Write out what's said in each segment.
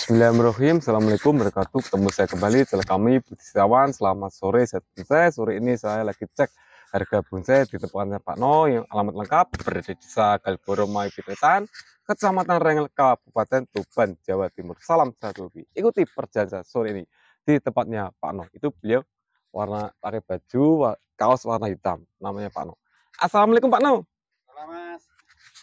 Bismillahirrahmanirrahim. Assalamualaikum warahmatullahi Ketemu saya kembali. Telah kami Budi Selamat sore. Saya bonsai. Sore ini saya lagi cek harga bonsai di tempatnya Pak No yang alamat lengkap berada di Desa Galboro Maipitetan, Kecamatan Rengel, Kabupaten Tuban, Jawa Timur. Salam satu lebih. Ikuti perjalanan sore ini di tempatnya Pak No. Itu beliau warna pakai baju kaos warna hitam. Namanya Pak No. Assalamualaikum Pak No. Selamat.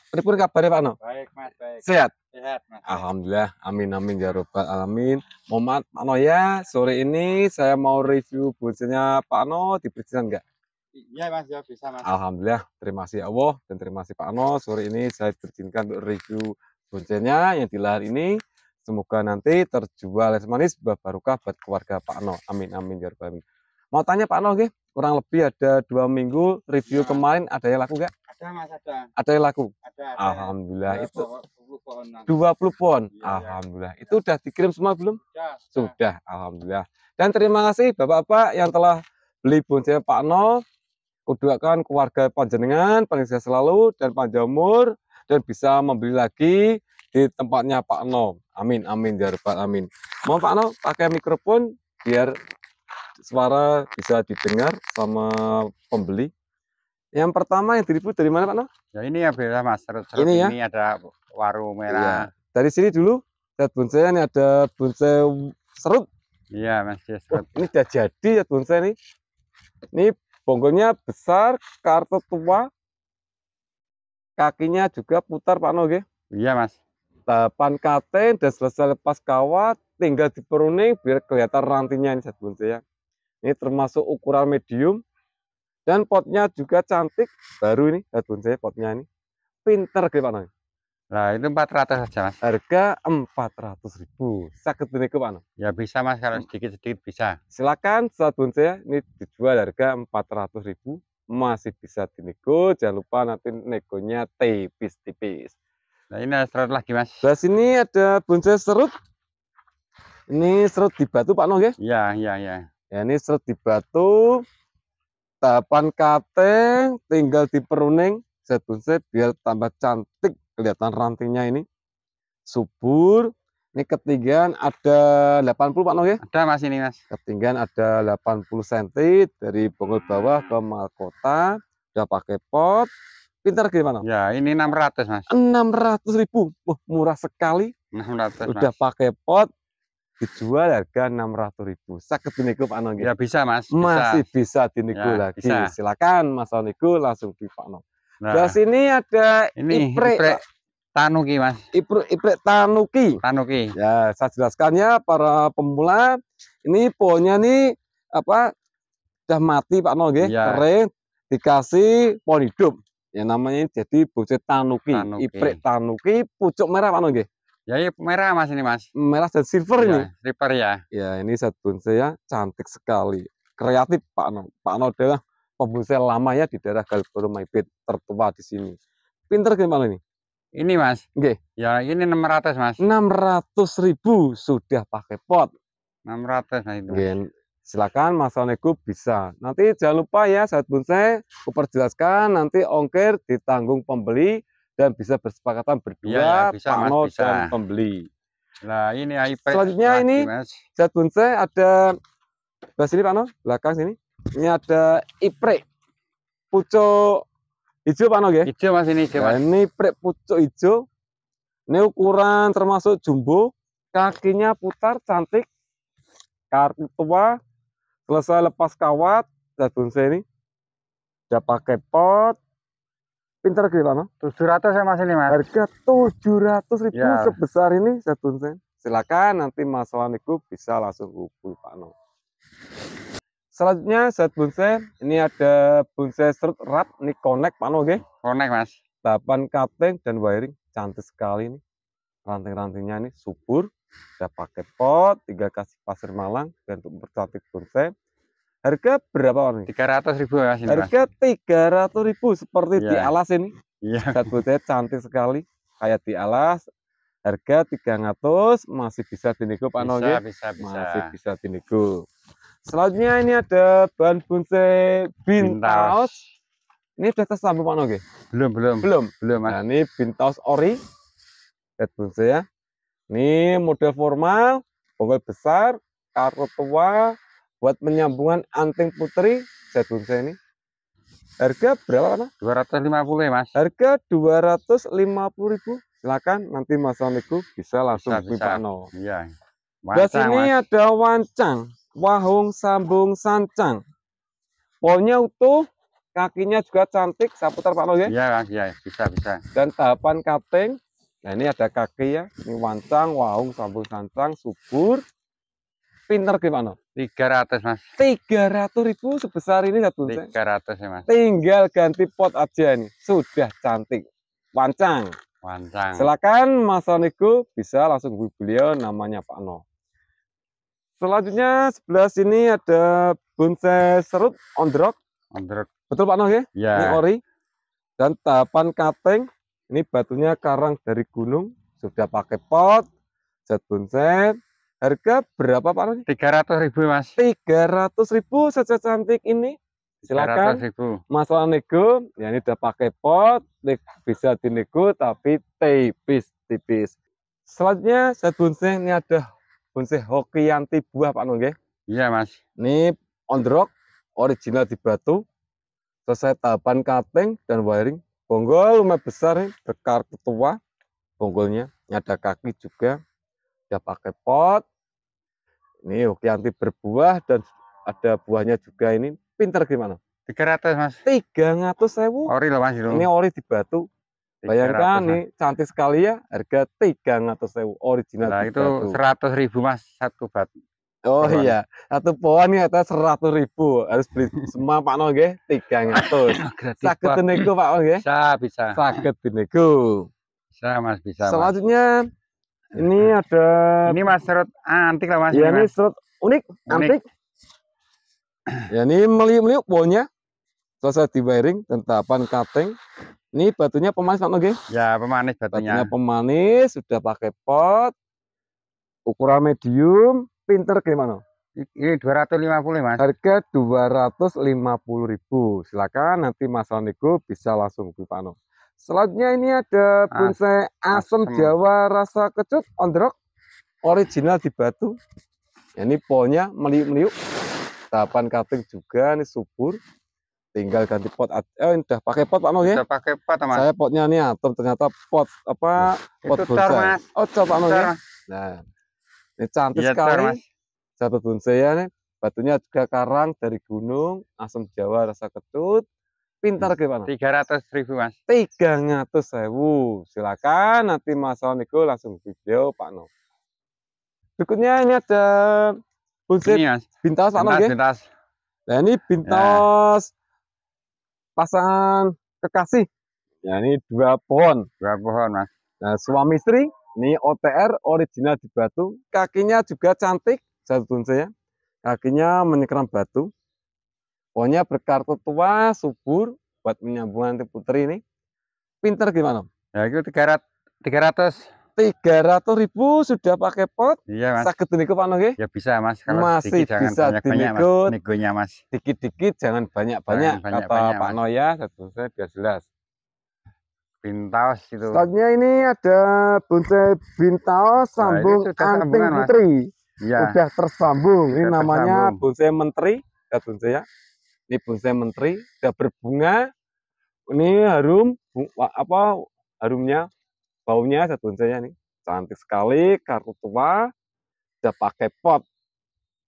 Pripun kabare Pak No? Baik, Mas, baik. Sehat? Sehat, Mas. Alhamdulillah. Amin amin ya Rabbal alamin. Mohon Pak No ya, sore ini saya mau review bucinya Pak No diperiksa enggak? Iya Mas, ya bisa Mas. Alhamdulillah, terima kasih Allah dan terima kasih Pak No. Sore ini saya berjinkan untuk review bucinya yang di lahir ini. Semoga nanti terjual es manis buah barokah buat keluarga Pak No. Amin amin ya Rabbal alamin. Mau tanya Pak No, nggih, kurang lebih ada dua minggu review ya. kemarin ada yang laku enggak? Ada Mas, ada. Ada yang laku? Ada. ada. Alhamdulillah ada, itu 20 pohon. 20 pohon. Ya, Alhamdulillah. ya. Itu udah dikirim semua belum? Ya, sudah. sudah. Alhamdulillah. Dan terima kasih Bapak-bapak yang telah beli bonsai Pak No kuduakan keluarga panjenengan panjenengan selalu dan Panjamur dan bisa membeli lagi di tempatnya Pak No. Amin amin ya Pak amin. mohon Pak No pakai mikrofon biar suara bisa didengar sama pembeli. Yang pertama yang diribut dari mana Pak Noh? Ya ini ya beda Mas. Terus ini, ya? ini ada waru merah. Iya. Dari sini dulu lihat bonsai ini ada bonsai serut. Iya Mas ya, serut. Oh, ini sudah jadi ya bonsai ini. Ini bonggolnya besar, kartu tua. Kakinya juga putar Pak Noh, Iya Mas. Depan katen dan selesai lepas kawat tinggal diperuning biar kelihatan rantinya ini zat bonsai ya. Ini termasuk ukuran medium dan potnya juga cantik, baru ini lihat saya potnya ini. Pinter ke Pak Nah, ini 400 saja Mas. Harga 400 ribu. Sakit ini Pak Noy. Ya bisa, Mas, kalau sedikit-sedikit bisa. Silakan saat saya ini dijual harga 400 ribu masih bisa dinego. Jangan lupa nanti negonya tipis-tipis. Nah, ini ada serut lagi, Mas. Nah, sini ada bonsai serut. Ini serut di batu, Pak Noy, ya? Iya, iya, iya. Ya, ini serut di batu. Tapan KT tinggal di peruning set biar tambah cantik kelihatan rantingnya ini subur ini ketinggian ada 80 Pak Noh ya? Ada Mas ini Mas. Ketinggian ada 80 cm dari bonggol bawah ke mahkota. Udah pakai pot. Pintar gimana? Ya ini 600 Mas. 600 ribu. Wah, murah sekali. 600 Udah mas. pakai pot dijual harga enam ribu sakit diniku Pak Nong. Ya bisa, Mas. Bisa. Masih bisa diniku ya, lagi. Bisa. Silakan Mas Noniku langsung di Pak Nong. Nah, di sini ada ini, ipre, ipre tanuki, Mas. Ipre, ipre tanuki. Tanuki. Ya, saya jelaskannya para pemula ini pohonnya nih apa sudah mati Pak Nong ya. kering dikasih pohon hidup. Ya namanya jadi bocet tanuki, tanuki. ipre tanuki pucuk merah Pak Nong Ya, Jadi merah mas ini mas. Merah dan silver ya, ini. Silver ya. Ya ini set bonsai ya, cantik sekali. Kreatif Pak No. Pak No adalah pembonsai lama ya di daerah Galboro Maybet tertua di sini. Pinter gimana ini? Ini mas. Oke. Okay. Ya ini 600 mas. 600 ribu sudah pakai pot. 600 nah itu. Mas. Silakan Mas Oneku bisa. Nanti jangan lupa ya saat bonsai, aku perjelaskan nanti ongkir ditanggung pembeli dan bisa bersepakatan berdua ya, bisa, dan pembeli. Nah ini iPad. Selanjutnya ini mas. bonsai ada Bah sini Pak belakang sini. Ini ada ipre pucuk hijau Pak No ya? Hijau Mas ini hijau. Nah, mas. Nah, ini ipre pucuk hijau. Ini ukuran termasuk jumbo, kakinya putar cantik, kartu tua, selesai lepas kawat, zat bonsai ini. sudah pakai pot, pintar gitu Pak Tujuh 700 ya Mas ini Mas. Harga 700 ribu ya. sebesar ini satu sen. Silakan nanti Mas Waniku bisa langsung hubungi Pak No. Selanjutnya set bonsai, ini ada bonsai serut rap ini connect Pak No oke? Okay? Connect Mas. 8 cutting dan wiring cantik sekali ini. Ranting-rantingnya ini subur, ada pakai pot, tiga kasih pasir malang dan untuk mempercantik bonsai. Harga berapa tiga 300 ribu ya, Mas. Harga 300 ribu seperti yeah. alas ini. Iya. Yeah. butet cantik sekali kayak di alas. Harga 300 masih bisa dinego Pak Nogi. Bisa, bisa, Masih bisa dinego. Selanjutnya ini ada bahan bonsai bintaus. Ini sudah tes lampu Pak Nogi? Belum, belum. Belum. Belum, Mas. Nah, ini bintaus ori. Sat bonsai ya. Ini model formal, bongkol besar, kartu tua, buat penyambungan anting putri jadul saya ini. Harga berapa Mas? 250 ya Mas. Harga ribu Silakan nanti Mas Soniku bisa langsung pipakno. Iya. Wancang, Di sini mas. ada wancang, wahung sambung sancang. Polnya utuh, kakinya juga cantik. Saya putar Pak Noge. Ya? Iya, iya, bisa, bisa. Dan tahapan cutting. Nah, ini ada kaki ya. Ini wancang, wahung sambung sancang, subur pinter gimana? 300 mas 300 ribu sebesar ini satu 300 ya mas tinggal ganti pot aja nih sudah cantik wancang wancang silakan mas Oniku bisa langsung hubungi beliau namanya Pak No selanjutnya sebelah sini ada bonsai serut on the rock on the rock betul Pak No ya? ya ini ori dan tahapan cutting ini batunya karang dari gunung sudah pakai pot set bonsai Harga berapa Pak Roni? ratus ribu Mas. Tiga ratus ribu saja cantik ini. Silakan. Mas Masalah nego, ya ini udah pakai pot, bisa dinego tapi tipis-tipis. Selanjutnya saya bonsai ini ada bonsai hoki yang buah Pak Nongge. Iya Mas. Ini on the rock, original di batu. Selesai tahapan cutting dan wiring. Bonggol lumayan besar nih, berkar ketua bonggolnya. Ini ada kaki juga ya pakai pot. Ini hoki berbuah dan ada buahnya juga ini. Pinter gimana? 300 mas. 300 sewu. Ori lah mas. Ini ori di batu. Bayangkan mas. nih cantik sekali ya harga 300 sewu original. Nah itu batu. 100 ribu mas satu batu. Oh iya, satu pohon ya atas seratus ribu harus beli semua Pak noge Tiga ratus. Sakit tenego Pak Noge. Bisa, bisa. Sakit tenego. Bisa Mas, bisa. Selanjutnya ini ada Ini mas serut ah, antik lah Mas. Ya ini, serut unik, unik, antik. Ya ini meliuk-meliuk baunya. Selesai wiring tentapan cutting. Ini batunya pemanis Pak Noge? Ya, pemanis batunya. Batunya pemanis, sudah pakai pot. Ukuran medium, pinter gimana? Ini 250 mas. Harga 250 ribu. Silakan nanti Mas nego bisa langsung ke Pano. Selanjutnya ini ada bonsai asam, Jawa rasa kecut on the rock original di batu. Ya, ini polnya meliuk-meliuk. Tahapan cutting juga ini subur. Tinggal ganti pot. Eh udah pakai pot Pak Nol ya? Udah pakai pot Mas. Saya potnya ini atom ternyata pot apa? Nah, itu pot bonsai. Tar, mas. Oh, coba Pak Nol ya. Nah. Ini cantik ya, sekali. Satu bonsai ya ini. Batunya juga karang dari gunung, asam Jawa rasa kecut pintar gimana? Tiga ratus ribu mas. Tiga ratus ribu. Silakan nanti Mas Sonico langsung video Pak No. Berikutnya ini ada bonsai ini, mas. bintas Pak No. Ya? Bintas, Nah ini bintas ya. pasangan kekasih. Ya ini dua pohon. Dua pohon mas. Nah suami istri. Ini OTR original di batu. Kakinya juga cantik. Satu ya. Kakinya menyekram batu. Pokoknya berkartu tua, subur, buat menyambung nanti putri ini. Pinter gimana? Ya itu 300 300 ratus ribu sudah pakai pot. Iya, Mas. Sakit niku Pak Nogi? Ya bisa, Mas. Kalau Masih dikit, bisa banyak-banyak, Mas. Mas. Dikit-dikit jangan banyak-banyak kata banyak, Pak Noya, saya biar jelas. Bintaos itu. Stoknya ini ada bonsai bintaos nah, sambung nah, anting putri. Ya. Sudah tersambung. Sudah ini namanya bonsai menteri, ya bonsai ya ini bonsai menteri sudah berbunga ini harum apa harumnya baunya saya bonsainya nih cantik sekali kartu tua sudah pakai pot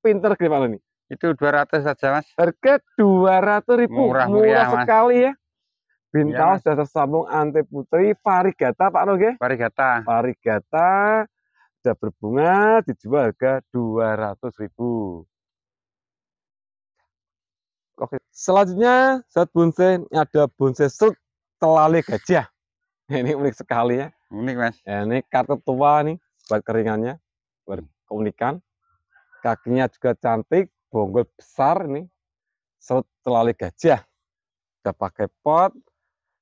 pinter gimana nih itu 200 saja mas harga 200 ribu murah, murah, ya, sekali ya Bintang ya, sudah tersambung Ante Putri Parigata Pak Roge. Ya? Parigata. Parigata sudah berbunga dijual harga 200 ribu. Oke. Selanjutnya set bonsai ada bonsai strut telale gajah. Ini unik sekali ya. Unik mas. Ya, ini kartu tua nih buat keringannya, buat hmm. keunikan. Kakinya juga cantik, bonggol besar ini Serut telale gajah. Kita pakai pot,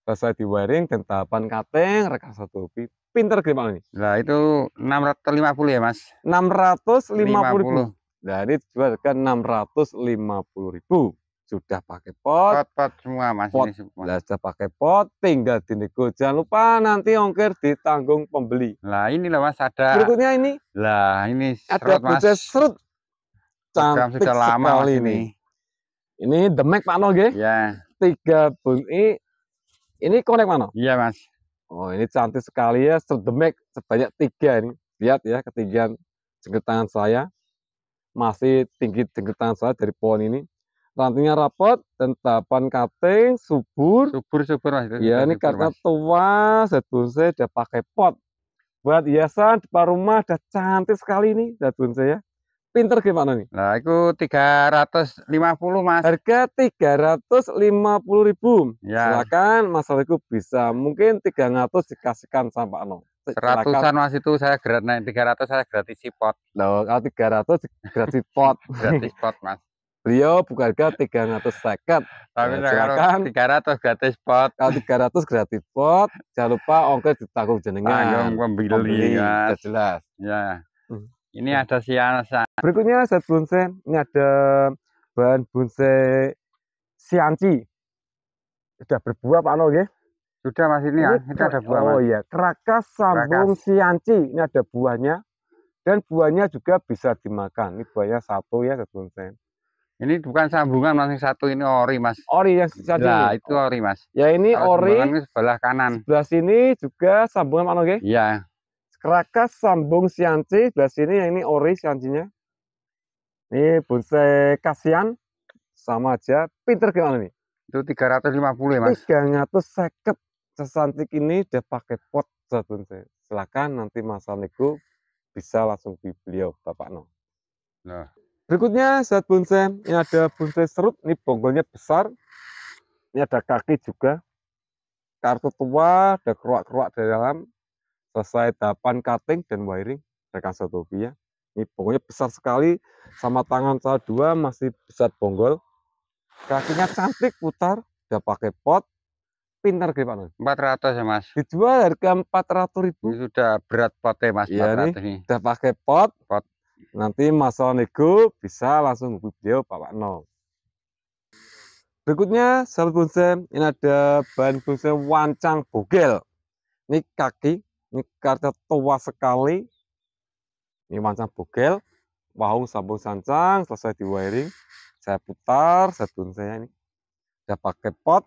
selesai di wiring dan tahapan cutting, rekan satu upi. Pinter gimana ini. Nah itu 650 ya mas? 650 ribu. Jadi jual ke 650 ribu sudah pakai pot. Pot, pot semua Mas pot, ini semua. Lah sudah pakai pot tinggal dinego. Jangan lupa nanti ongkir ditanggung pembeli. Lah ini lah Mas ada. Berikutnya ini. Lah ini serut, ada serut. Cantik sudah lama sekali ini. ini. Ini demek Pak Noge. Ya. Iya. Tiga bunyi. Ini konek mana? Iya, Mas. Oh, ini cantik sekali ya serut Mac sebanyak tiga ini. Lihat ya ketinggian jengkel tangan saya. Masih tinggi jengkel tangan saya dari pohon ini rantingnya rapat dan tahapan kating subur subur subur akhirnya ya ini karena tua saya udah pakai pot buat hiasan depan rumah udah cantik sekali nih dadun saya pinter gimana nih nah itu tiga ratus lima puluh mas harga tiga ratus lima puluh ribu ya. silakan mas Riku bisa mungkin tiga ratus dikasihkan sama Pak Nong seratusan mas itu saya gratis nah, tiga ratus saya gratis pot loh kalau tiga ratus gratis pot gratis pot mas beliau buka harga 300 seket tapi nah, silakan 300 gratis pot kalau 300 gratis pot jangan lupa ongkir ditanggung jenengan Tanggung pembeli, kan. jelas ya hmm. ini hmm. ada siansa berikutnya set bonsai ini ada bahan bonsai sianci sudah berbuah Pak Noge ya? sudah masih ini, ini ya itu ada buah Oh iya kerakas sambung Krakas. sianci ini ada buahnya dan buahnya juga bisa dimakan ini buahnya satu ya set bonsai ini bukan sambungan mas satu ini ori mas. Ori yang satu nah, itu ori mas. Ya ini Kalau ori. Ini sebelah kanan. Sebelah sini juga sambungan mana oke? Iya. Kerakas sambung sianci sebelah sini yang ini ori siancinya. Ini bonsai kasian sama aja. Pinter gimana ini? Itu 350 ya mas? seket sesantik ini udah pakai pot bonsai. Silakan nanti Mas Amigo bisa langsung beliau Bapak No. Nah. Berikutnya saat bonsai, ini ada bonsai serut, ini bonggolnya besar. Ini ada kaki juga. Kartu tua, ada keruak-keruak dari dalam. Selesai tahapan cutting dan wiring, ada ya. Ini bonggolnya besar sekali, sama tangan saya dua masih besar bonggol. Kakinya cantik, putar, udah pakai pot. Pintar gede Empat 400 ya mas. Dijual harga 400 ribu. Ini sudah berat potnya mas, ya, 400 ini. Udah pakai pot. Pot Nanti Mas nego bisa langsung video Pak No. Berikutnya, sahabat bonsai, ini ada bahan bonsai wancang bogel. Ini kaki, ini karena tua sekali. Ini wancang bogel, wahung sambung sancang, selesai di wiring. Saya putar, saya bonsai ini. Saya pakai pot,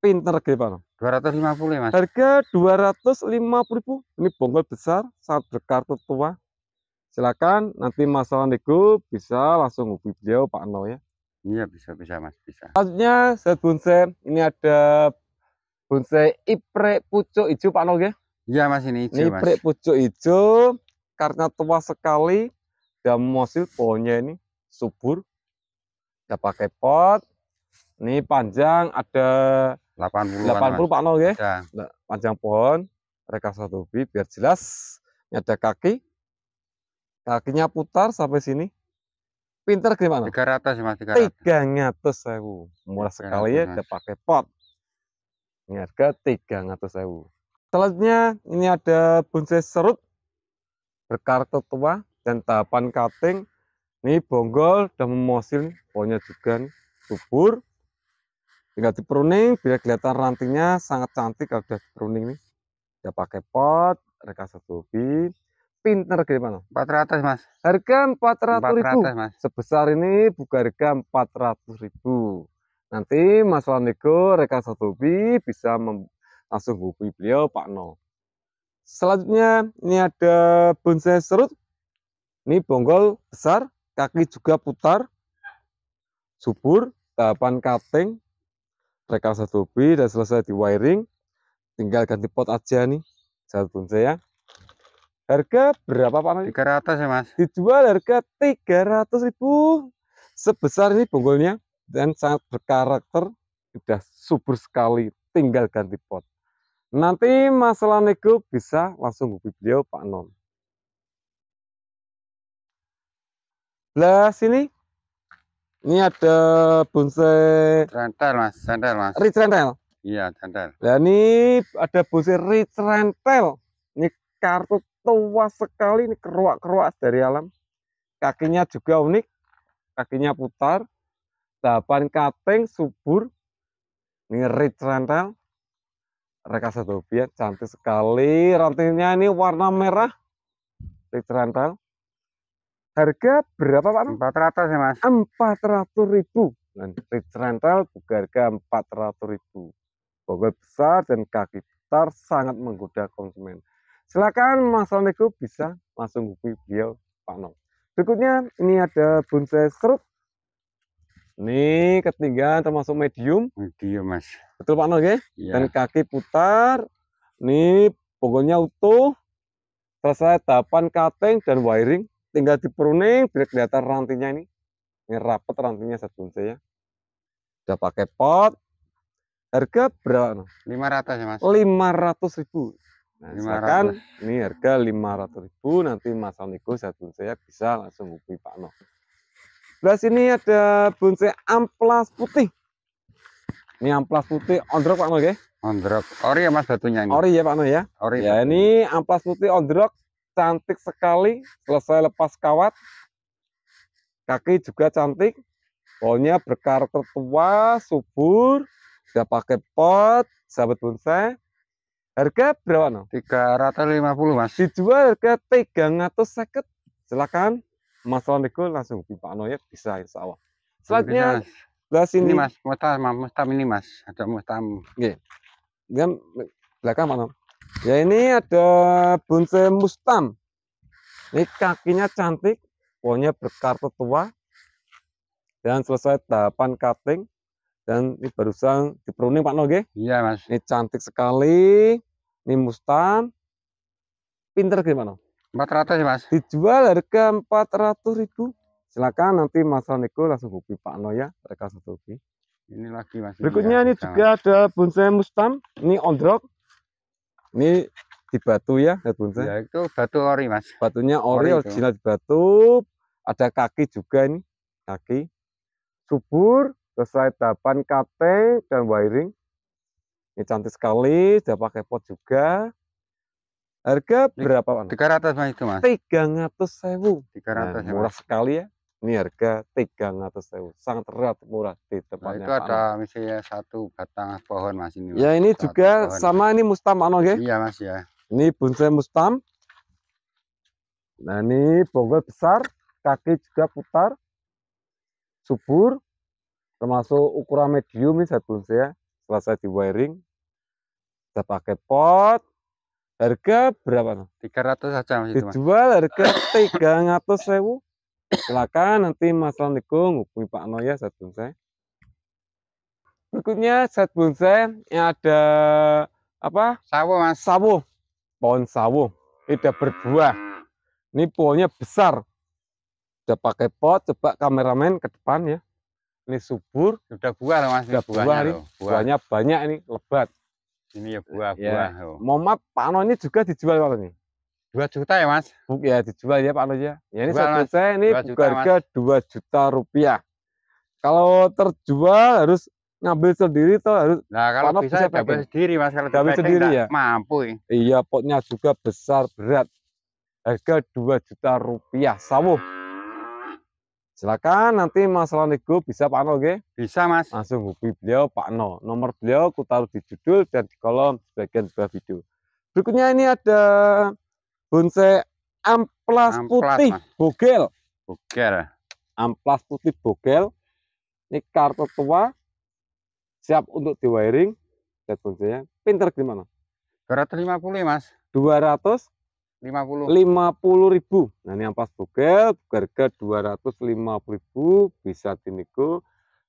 pinter gimana? 250 ya mas? Harga 250 ribu. Ini bonggol besar, saat berkartu tua silakan nanti Mas di grup bisa langsung hubungi beliau Pak No ya. Iya bisa bisa Mas bisa. Selanjutnya set bonsai ini ada bonsai ipre pucuk hijau Pak No ya. Iya Mas ini hijau ini Mas. Ipre pucuk hijau karena tua sekali dan mosil pohonnya ini subur. Kita pakai pot. Ini panjang ada 80 80 Pak No ya. Panjang nah, pohon. Mereka satu biar jelas. Ini ada kaki kakinya putar sampai sini pinter gimana? 300 ya mas 300 300 sewu murah sekali ya udah pakai pot ini harga 300 sewu selanjutnya ini ada bonsai serut berkartu tua dan tahapan cutting ini bonggol dan memosil pohonnya juga subur tinggal di pruning biar kelihatan rantingnya sangat cantik kalau udah pruning nih udah pakai pot rekasa tubi pinter mana? 400 mas. Harga 400 ribu. Sebesar ini buka harga 400 ribu. Nanti Mas Wanego rekan satu hobi bisa langsung hubungi beliau Pak No. Selanjutnya ini ada bonsai serut. Ini bonggol besar, kaki juga putar, subur, tahapan cutting, rekan satu hobi dan selesai di wiring. Tinggal ganti pot aja nih, satu bonsai ya. Harga berapa Pak Mas? 300 ya Mas. Dijual harga 300 ribu. Sebesar ini bonggolnya dan sangat berkarakter. Sudah subur sekali, tinggal ganti pot. Nanti masalah nego bisa langsung hubungi beliau Pak Non. Lah sini ini ada bonsai rental Mas, rental Mas. Rich rental. Iya, rental. Nah, ini ada bonsai rich rental. Ini kartu tua sekali ini keruak-keruak dari alam. Kakinya juga unik, kakinya putar, dapan kating, subur, ini mereka rekasa dobia, cantik sekali. Rantingnya ini warna merah, rit Harga berapa Pak? 400 ya Mas. 400 ribu. Dan nah, rit rantal harga 400 ribu. Bobot besar dan kaki putar sangat menggoda konsumen. Silakan Mas Roneku bisa langsung hubungi beliau Pak Nong. Berikutnya ini ada bonsai serut. Ini ketiga termasuk medium. Medium mas. Betul Pak Nong ya? ya. Dan kaki putar. Ini pokoknya utuh. Selesai tahapan cutting dan wiring. Tinggal diperuning biar kelihatan rantinya ini. Ini rapat rantinya satu bonsai ya. Sudah pakai pot. Harga berapa? 500 ya mas. 500 ribu. Nah, silakan ini harga ribu. nanti Mas Oniko saat saya bisa langsung hubungi Pak No. Nah, sini ada bonsai amplas putih. Ini amplas putih ondrok Pak No ya? Ondrok. Ori ya Mas batunya ini. Ori ya Pak No ya. Ori. Ya ini amplas putih ondrok cantik sekali selesai lepas kawat. Kaki juga cantik. Pohonnya berkarakter tua, subur, sudah pakai pot, sahabat bonsai. Harga berapa no? 350 mas. Dijual harga 300 seket. Silakan Mas Roniku langsung Pak ya bisa insya Allah. Selanjutnya belas ini, ini mas, mutam, mutam ini mas, ada mutam. Oke. Dan belakang mana? Ya ini ada bonsai mustam. Ini kakinya cantik, pohonnya berkartu tua dan selesai tahapan cutting. Dan ini barusan pruning Pak Noge. Iya Mas. Ini cantik sekali. Ini Mustang. Pinter gimana? 400 ya Mas. Dijual harga 400 ribu. Silakan nanti Mas Niko langsung bukti Pak No ya. Mereka satu bukti. Ini lagi Mas. Berikutnya ya, ini, ini juga ada bonsai Mustang. Ini on drop. Ini di batu ya, ya bonsai. Ya itu batu ori Mas. Batunya ori, ori original di batu. Ada kaki juga ini. Kaki. Subur selesai tahapan KT dan wiring. Ini cantik sekali, sudah pakai pot juga. Harga berapa, Pak? 300 Mas itu, Mas. 300 sewu. 300 nah, ya, murah ya, sekali ya. Ini harga 300 sewu. Sangat rehat murah di tempatnya. Nah, itu ada Pak. misalnya satu batang pohon Mas ini. Mas. Ya, ini satu juga pohon. sama ini mustam ano Okay? Iya, Mas ya. Ini bonsai mustam. Nah, ini bonggol besar, kaki juga putar. Subur, termasuk ukuran medium ini satu saya ya. selesai di wiring kita pakai pot harga berapa 300 saja mas dijual harga 300 sewu silakan nanti mas Roniku hubungi Pak Noya saat bonsai ya. berikutnya saat bonsai ya, yang ada apa sawo mas sawo pohon sawo tidak berbuah ini pohonnya besar udah pakai pot coba kameramen ke depan ya ini subur sudah buah loh mas sudah buah, buah, buah. buahnya banyak ini lebat ini ya buah ya. buah loh. momat ini juga dijual kalau nih dua juta ya mas Buk, ya dijual ya pano ya ya ini satu saya ini harga dua juta rupiah kalau terjual harus ngambil sendiri toh. harus nah kalau pano bisa, bisa sendiri mas kalau ngambil sendiri ya mampu iya potnya juga besar berat harga dua juta rupiah sawuh Silakan nanti Mas Ronigo bisa Pak No, okay? Bisa Mas. Langsung hubungi beliau Pak No. Nomor beliau aku taruh di judul dan di kolom bagian sebuah video. Berikutnya ini ada bonsai amplas, amplas putih mas. bogel. Bogel. Amplas putih bogel. Ini kartu tua siap untuk di wiring. bonsainya. Pinter gimana? 250 mas. 200? 50. 50 ribu. Nah, ini ampas bugel harga 250 ribu bisa dinego.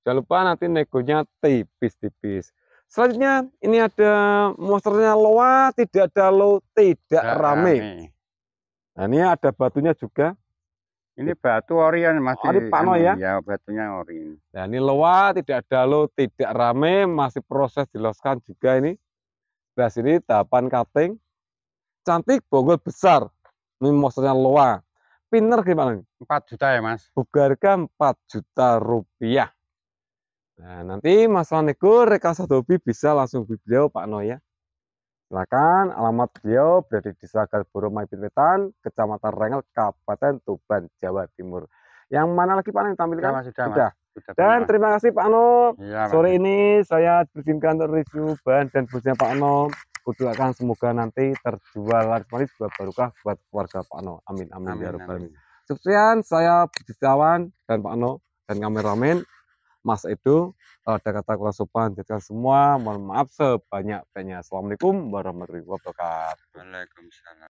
Jangan lupa nanti negonya tipis-tipis. Selanjutnya ini ada monsternya loa, tidak ada lo tidak ya, rame. Nah, ini ada batunya juga. Ini batu yang masih Ori pano anu, ya? Ya, batunya ori. Nah, ini loa, tidak ada lo tidak rame, masih proses diloskan juga ini. Nah, sini tahapan cutting cantik bonggol besar ini monsternya loa pinner gimana empat 4 juta ya mas bugarga 4 juta rupiah nah nanti mas Raniku rekasa hobi bisa langsung beli beliau Pak Noya silakan alamat beliau berada di Sagar Boro Maipitwetan Kecamatan Rengel Kabupaten Tuban Jawa Timur yang mana lagi Pak yang tampilkan? sudah, sudah. Sudah dan terima kasih Pak Anom. Ya, Sore ini saya diizinkan untuk review bahan dan busnya Pak no kudoakan semoga nanti terjual laris manis buat Barukah buat keluarga Pak No. Amin amin, amin ya rabbal alamin. Sekian saya Budi dan Pak No dan kameramen Mas Edo eh, ada kata kurang sopan jadikan semua mohon maaf sebanyak banyak. Assalamualaikum warahmatullahi wabarakatuh. Waalaikumsalam.